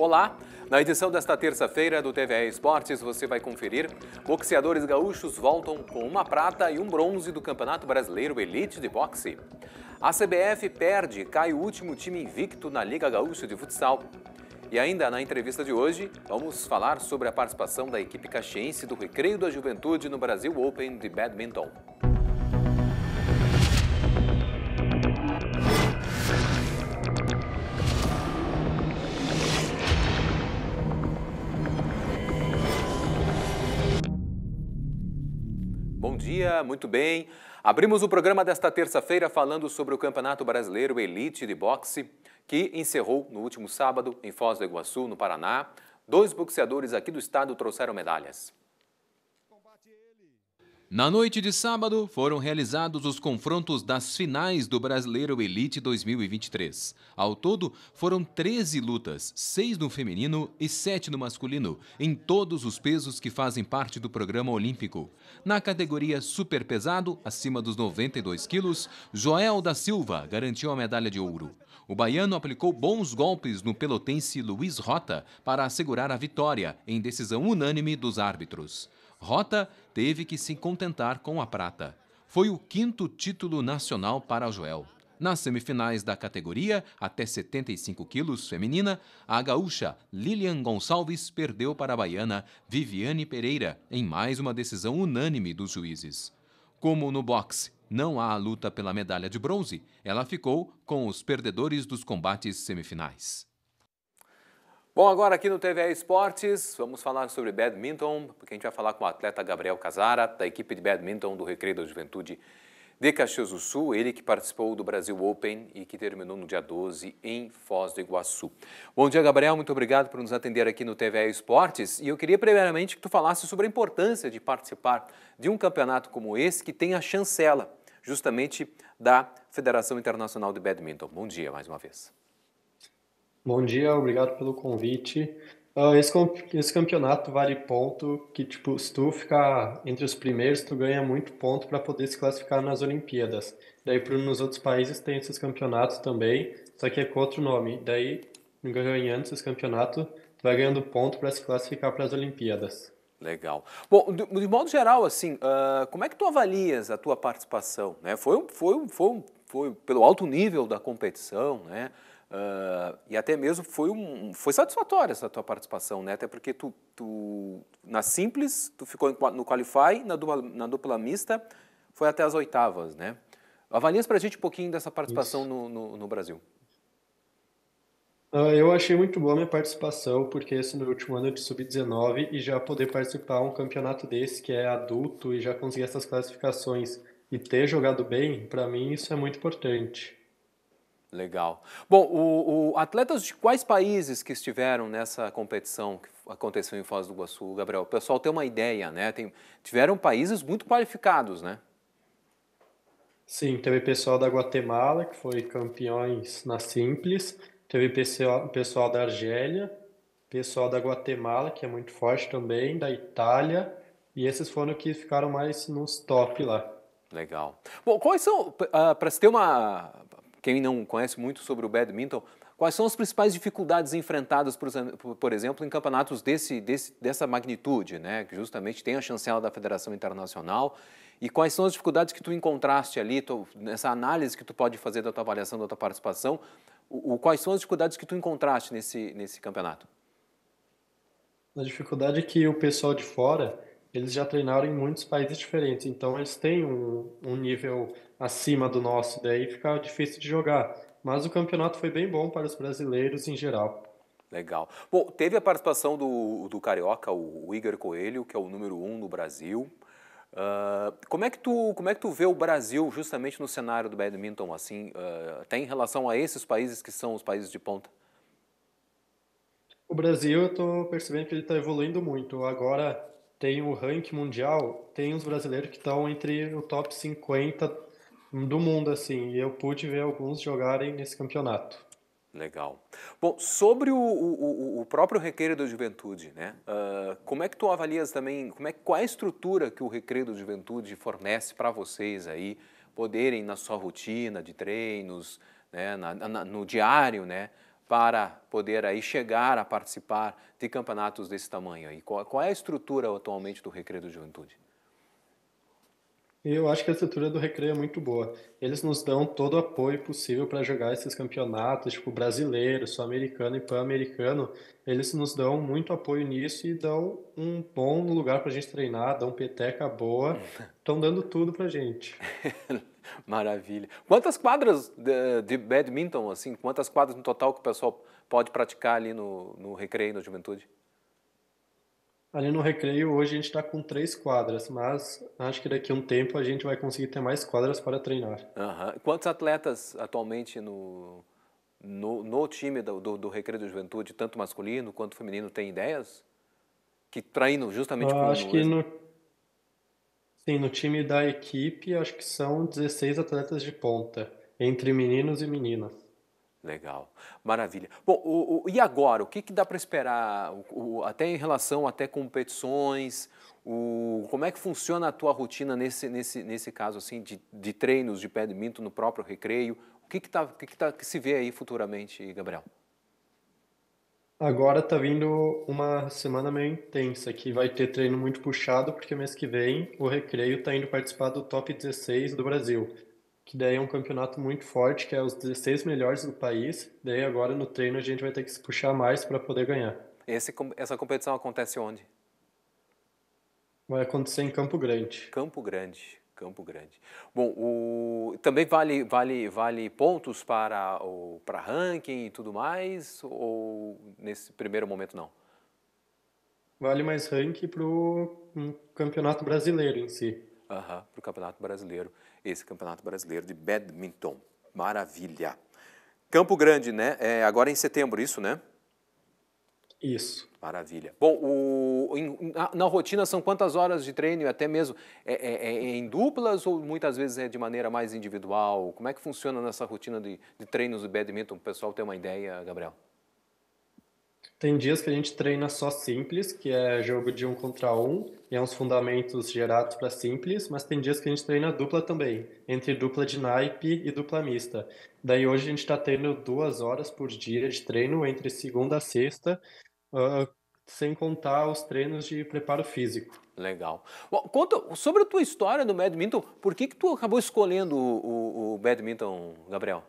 Olá! Na edição desta terça-feira do TVE Esportes, você vai conferir: boxeadores gaúchos voltam com uma prata e um bronze do Campeonato Brasileiro Elite de Boxe. A CBF perde e cai o último time invicto na Liga Gaúcha de Futsal. E ainda na entrevista de hoje, vamos falar sobre a participação da equipe caxiense do Recreio da Juventude no Brasil Open de Badminton. dia, muito bem. Abrimos o programa desta terça-feira falando sobre o Campeonato Brasileiro Elite de Boxe, que encerrou no último sábado em Foz do Iguaçu, no Paraná. Dois boxeadores aqui do estado trouxeram medalhas. Na noite de sábado, foram realizados os confrontos das finais do Brasileiro Elite 2023. Ao todo, foram 13 lutas, 6 no feminino e 7 no masculino, em todos os pesos que fazem parte do programa olímpico. Na categoria super pesado, acima dos 92 quilos, Joel da Silva garantiu a medalha de ouro. O baiano aplicou bons golpes no pelotense Luiz Rota para assegurar a vitória, em decisão unânime dos árbitros. Rota teve que se contentar com a prata. Foi o quinto título nacional para Joel. Nas semifinais da categoria até 75 quilos feminina, a gaúcha Lilian Gonçalves perdeu para a baiana Viviane Pereira em mais uma decisão unânime dos juízes. Como no boxe não há a luta pela medalha de bronze, ela ficou com os perdedores dos combates semifinais. Bom, agora aqui no TVA Esportes, vamos falar sobre badminton, porque a gente vai falar com o atleta Gabriel Casara, da equipe de badminton do Recreio da Juventude de Caxias do Sul, ele que participou do Brasil Open e que terminou no dia 12 em Foz do Iguaçu. Bom dia, Gabriel, muito obrigado por nos atender aqui no TVA Esportes. E eu queria primeiramente que tu falasse sobre a importância de participar de um campeonato como esse, que tem a chancela justamente da Federação Internacional de Badminton. Bom dia mais uma vez. Bom dia, obrigado pelo convite. Uh, esse, esse, campeonato vale ponto, que tipo, se tu ficar entre os primeiros, tu ganha muito ponto para poder se classificar nas Olimpíadas. Daí pro, nos outros países tem esses campeonatos também, só que é com outro nome. Daí, ganhando esses campeonatos, tu vai ganhando ponto para se classificar para as Olimpíadas. Legal. Bom, de, de modo geral, assim, uh, como é que tu avalias a tua participação? Né? Foi, foi, foi, foi pelo alto nível da competição, né? Uh, e até mesmo foi, um, foi satisfatória essa tua participação, né? Até porque tu, tu na simples, tu ficou no qualify, na dupla, na dupla mista, foi até as oitavas, né? Avalia para a gente um pouquinho dessa participação no, no, no, Brasil. Uh, eu achei muito boa a minha participação, porque esse no último ano de sub-19 e já poder participar um campeonato desse que é adulto e já conseguir essas classificações e ter jogado bem, para mim isso é muito importante. Legal. Bom, o, o, atletas de quais países que estiveram nessa competição que aconteceu em Foz do Iguaçu, Gabriel? O pessoal tem uma ideia, né? Tem, tiveram países muito qualificados, né? Sim, teve pessoal da Guatemala, que foi campeões na Simples, teve pessoal, pessoal da Argélia, pessoal da Guatemala, que é muito forte também, da Itália, e esses foram que ficaram mais nos top lá. Legal. Bom, quais são, uh, ah, para se ter uma quem não conhece muito sobre o badminton, quais são as principais dificuldades enfrentadas, por, por exemplo, em campeonatos desse, desse, dessa magnitude, né? que justamente tem a chancela da Federação Internacional, e quais são as dificuldades que tu encontraste ali, tu, nessa análise que tu pode fazer da tua avaliação, da tua participação, o, o, quais são as dificuldades que tu encontraste nesse, nesse campeonato? A dificuldade é que o pessoal de fora eles já treinaram em muitos países diferentes, então eles têm um, um nível acima do nosso, daí né, fica difícil de jogar. Mas o campeonato foi bem bom para os brasileiros em geral. Legal. Bom, teve a participação do, do Carioca, o, Igor Coelho, que é o número um no Brasil. Uh, como, é que tu, como é que tu vê o Brasil justamente no cenário do badminton, assim, uh, até em relação a esses países que são os países de ponta? O Brasil, eu estou percebendo que ele está evoluindo muito. Agora, tem o ranking mundial, tem os brasileiros que estão entre o top 50 do mundo, assim, e eu pude ver alguns jogarem nesse campeonato. Legal. Bom, sobre o, o, o próprio Recreio da Juventude, né? Uh, como é que tu avalias também, como é, qual é a estrutura que o Recreio da Juventude fornece para vocês aí poderem na sua rotina de treinos, né, na, na, no diário, né, para poder aí chegar a participar de campeonatos desse tamanho? aí qual, qual é a estrutura atualmente do Recreio da Juventude? Eu acho que a estrutura do Recreio é muito boa. Eles nos dão todo o apoio possível para jogar esses campeonatos, tipo brasileiro, sul-americano e pan-americano. Eles nos dão muito apoio nisso e dão um bom lugar para a gente treinar, dão peteca boa. Estão dando tudo para a gente. Maravilha. Quantas quadras de, de, badminton, assim, quantas quadras no total que o pessoal pode praticar ali no, no Recreio, na Juventude? Ali no Recreio, hoje a gente está com três quadras, mas acho que daqui a um tempo a gente vai conseguir ter mais quadras para treinar. Uhum. Quantos atletas atualmente no, no, no time do, do, do, Recreio da Juventude, tanto masculino quanto feminino, tem ideias? Que traindo tá justamente com Acho que no, sim, no time da equipe, acho que são 16 atletas de ponta, entre meninos e meninas. Legal, maravilha. Bom, o, o, e agora, o que, que dá para esperar, o, até em relação até competições, o, como é que funciona a tua rotina nesse, nesse, nesse caso assim de, de treinos de badminton no próprio recreio? O que que, tá, que, que, tá, que se vê aí futuramente, Gabriel? Agora tá vindo uma semana meio intensa, que vai ter treino muito puxado, porque mês que vem o recreio está indo participar do top 16 do Brasil que daí é um campeonato muito forte, que é os 16 melhores do país. Daí agora no treino a gente vai ter que se puxar mais para poder ganhar. Esse, essa competição acontece onde? Vai acontecer em Campo Grande. Campo Grande, Campo Grande. Bom, o, também vale, vale, vale pontos para, o, para ranking e tudo mais? Ou nesse primeiro momento não? Vale mais ranking para o um campeonato brasileiro em si. Uhum. Para o Campeonato Brasileiro, esse Campeonato Brasileiro de Badminton. Maravilha. Campo Grande, né? É agora é em setembro, isso, né? Isso. Maravilha. Bom, o, em, na, na, rotina são quantas horas de treino, é até mesmo é, é, é, em duplas ou muitas vezes é de maneira mais individual? Como é que funciona nessa rotina de, de treinos de badminton? o pessoal ter uma ideia, Gabriel? Tem dias que a gente treina só simples, que é jogo de um contra um, e é uns fundamentos gerados para simples, mas tem dias que a gente treina dupla também, entre dupla de naipe e dupla mista. Daí hoje a gente está tendo duas horas por dia de treino, entre segunda a sexta, uh, sem contar os treinos de preparo físico. Legal. Bom, conta sobre a tua história do badminton, por que, que tu acabou escolhendo o, o, o badminton, Gabriel?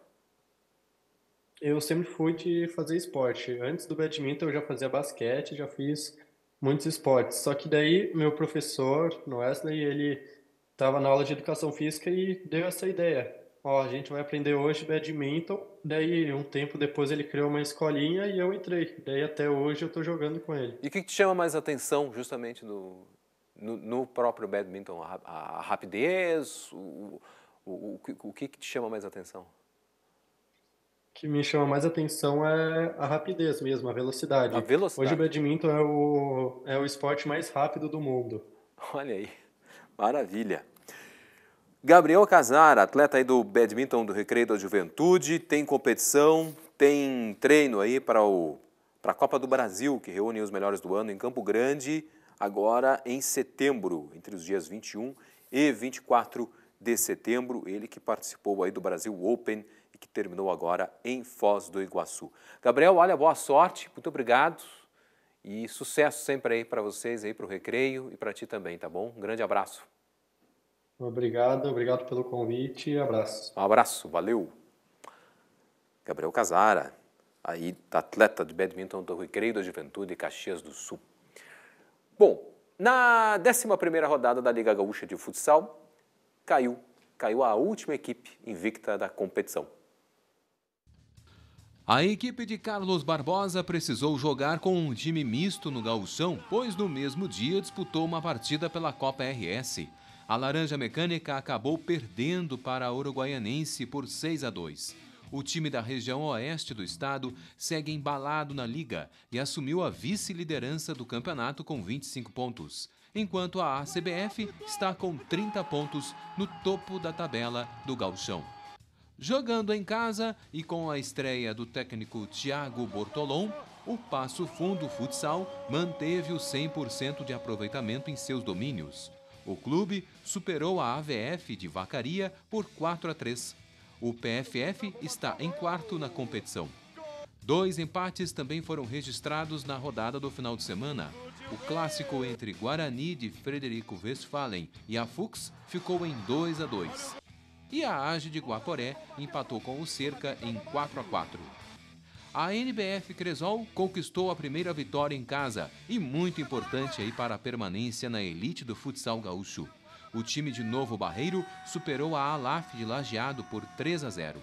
eu sempre fui de fazer esporte. Antes do badminton eu já fazia basquete, já fiz muitos esportes. Só que daí meu professor, no Wesley, ele estava na aula de educação física e deu essa ideia. Ó, a gente vai aprender hoje badminton. Daí um tempo depois ele criou uma escolinha e eu entrei. Daí até hoje eu estou jogando com ele. E o que, te chama mais atenção justamente no, no, no próprio badminton? A, a, rapidez? O, o, o, o que, que te chama mais atenção? que me chama mais atenção é a rapidez mesmo, a velocidade. A velocidade. Hoje o badminton é o, é o esporte mais rápido do mundo. Olha aí, maravilha. Gabriel Casar, atleta aí do badminton do Recreio da Juventude, tem competição, tem treino aí para o para a Copa do Brasil, que reúne os melhores do ano em Campo Grande, agora em setembro, entre os dias 21 e 24 de setembro, ele que participou aí do Brasil Open que terminou agora em Foz do Iguaçu. Gabriel, olha, boa sorte, muito obrigado e sucesso sempre aí para vocês, aí para o Recreio e para ti também, tá bom? Um grande abraço. Obrigado, obrigado pelo convite e abraço. Um abraço, valeu. Gabriel Casara, aí atleta de badminton do Recreio da Juventude Caxias do Sul. Bom, na 11ª rodada da Liga Gaúcha de Futsal, caiu, caiu a última equipe invicta da competição. A equipe de Carlos Barbosa precisou jogar com um time misto no Gauchão, pois no mesmo dia disputou uma partida pela Copa RS. A Laranja Mecânica acabou perdendo para a Uruguaianense por 6 a 2. O time da região oeste do estado segue embalado na liga e assumiu a vice-liderança do campeonato com 25 pontos, enquanto a ACBF está com 30 pontos no topo da tabela do Gauchão. Jogando em casa e com a estreia do técnico Thiago Bortolom, o Passo Fundo Futsal manteve o 100% de aproveitamento em seus domínios. O clube superou a AVF de Vacaria por 4 a 3. O PFF está em quarto na competição. Dois empates também foram registrados na rodada do final de semana. O clássico entre Guarani de Frederico Westphalen e a Fux ficou em 2 a 2. E a Age de Guaporé empatou com o Cerca em 4 a 4. A NBF Cresol conquistou a primeira vitória em casa e muito importante aí para a permanência na elite do futsal gaúcho. O time de Novo Barreiro superou a Alaf de Lajeado por 3 a 0.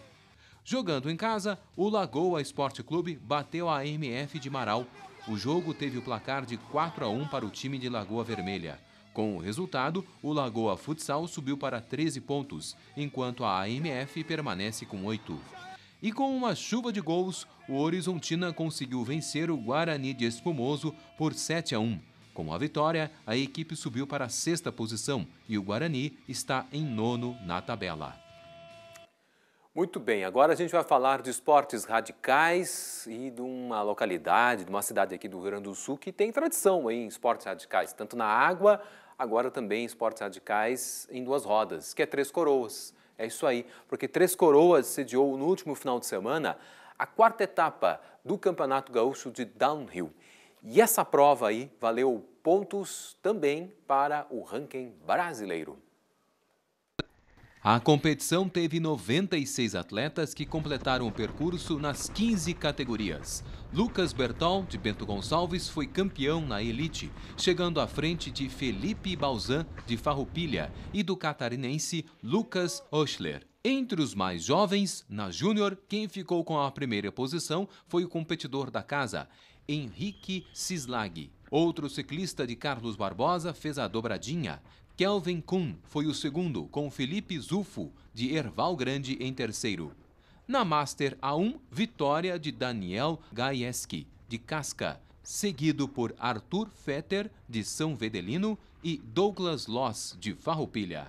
Jogando em casa, o Lagoa Esporte Clube bateu a MF de Marau. O jogo teve o placar de 4 a 1 para o time de Lagoa Vermelha. Com o resultado, o Lagoa Futsal subiu para 13 pontos, enquanto a AMF permanece com 8. E com uma chuva de gols, o Horizontina conseguiu vencer o Guarani de Espumoso por 7 a 1. Com a vitória, a equipe subiu para a sexta posição e o Guarani está em nono na tabela. Muito bem, agora a gente vai falar de esportes radicais e de uma localidade, de uma cidade aqui do Rio Grande do Sul que tem tradição em esportes radicais, tanto na água agora também esportes radicais em duas rodas, que é Três Coroas. É isso aí, porque Três Coroas sediou no último final de semana a quarta etapa do Campeonato Gaúcho de Downhill. E essa prova aí valeu pontos também para o ranking brasileiro. A competição teve 96 atletas que completaram o percurso nas 15 categorias. Lucas Bertol, de Bento Gonçalves, foi campeão na elite, chegando à frente de Felipe Balzan, de Farroupilha, e do catarinense Lucas Oschler. Entre os mais jovens, na Júnior, quem ficou com a primeira posição foi o competidor da casa, Henrique Sislag. Outro ciclista de Carlos Barbosa fez a dobradinha. Kelvin Kuhn foi o segundo, com Felipe Zufo, de Erval Grande, em terceiro. Na Master A1, vitória de Daniel Gaieski, de Casca, seguido por Arthur Fetter, de São Vedelino, e Douglas Loss, de Farroupilha.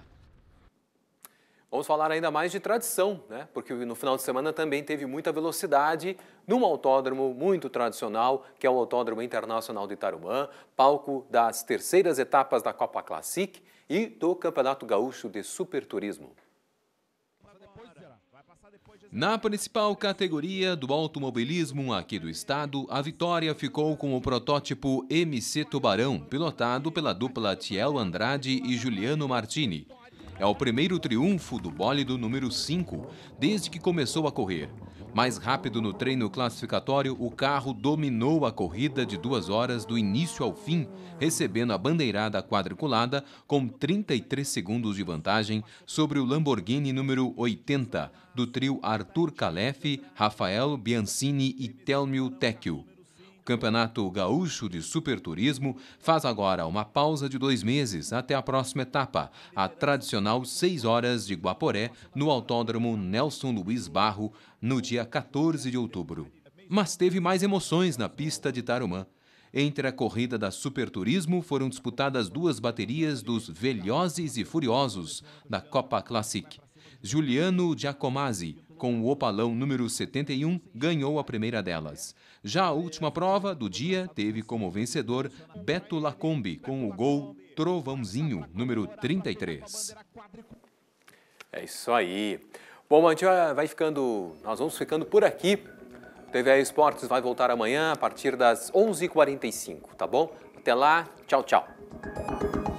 Vamos falar ainda mais de tradição, né? porque no final de semana também teve muita velocidade num autódromo muito tradicional, que é o Autódromo Internacional de Tarumã, palco das terceiras etapas da Copa Classic e do Campeonato Gaúcho de Superturismo. Na principal categoria do automobilismo aqui do estado, a vitória ficou com o protótipo MC Tubarão, pilotado pela dupla Tiel Andrade e Juliano Martini. É o primeiro triunfo do bólido número 5 desde que começou a correr. Mais rápido no treino classificatório, o carro dominou a corrida de duas horas do início ao fim, recebendo a bandeirada quadriculada com 33 segundos de vantagem sobre o Lamborghini número 80 do trio Arthur Calef, Rafael Biancini e Telmio Tecchio. Campeonato Gaúcho de Superturismo faz agora uma pausa de dois meses até a próxima etapa, a tradicional 6 horas de Guaporé, no Autódromo Nelson Luiz Barro, no dia 14 de outubro. Mas teve mais emoções na pista de Tarumã. Entre a corrida da Superturismo foram disputadas duas baterias dos Velhoses e Furiosos da Copa Classic. Juliano Giacomazzi, com o opalão número 71, ganhou a primeira delas. Já a última prova do dia teve como vencedor Beto Lacombe, com o gol Trovãozinho, número 33. É isso aí. Bom, a gente vai ficando, nós vamos ficando por aqui. O TVA Esportes vai voltar amanhã a partir das 11h45, tá bom? Até lá, tchau, tchau.